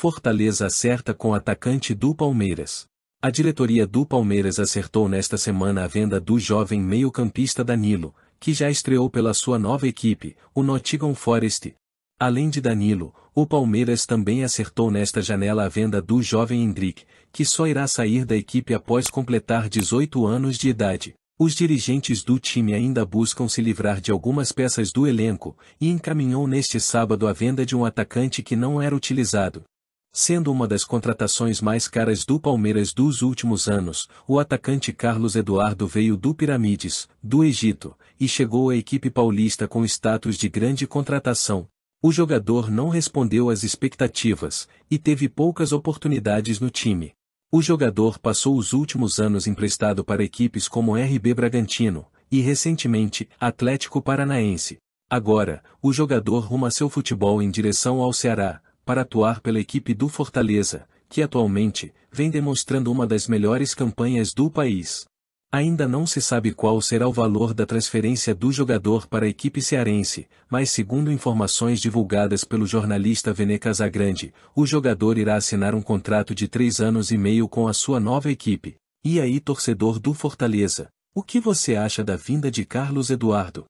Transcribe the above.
Fortaleza acerta com atacante do Palmeiras. A diretoria do Palmeiras acertou nesta semana a venda do jovem meio-campista Danilo, que já estreou pela sua nova equipe, o Nottingham Forest. Além de Danilo, o Palmeiras também acertou nesta janela a venda do jovem Hendrick, que só irá sair da equipe após completar 18 anos de idade. Os dirigentes do time ainda buscam se livrar de algumas peças do elenco, e encaminhou neste sábado a venda de um atacante que não era utilizado. Sendo uma das contratações mais caras do Palmeiras dos últimos anos, o atacante Carlos Eduardo veio do Piramides, do Egito, e chegou à equipe paulista com status de grande contratação. O jogador não respondeu às expectativas e teve poucas oportunidades no time. O jogador passou os últimos anos emprestado para equipes como RB Bragantino e recentemente Atlético Paranaense. Agora, o jogador ruma seu futebol em direção ao Ceará, para atuar pela equipe do Fortaleza, que atualmente vem demonstrando uma das melhores campanhas do país. Ainda não se sabe qual será o valor da transferência do jogador para a equipe cearense, mas segundo informações divulgadas pelo jornalista Vene Casagrande, o jogador irá assinar um contrato de três anos e meio com a sua nova equipe. E aí torcedor do Fortaleza, o que você acha da vinda de Carlos Eduardo?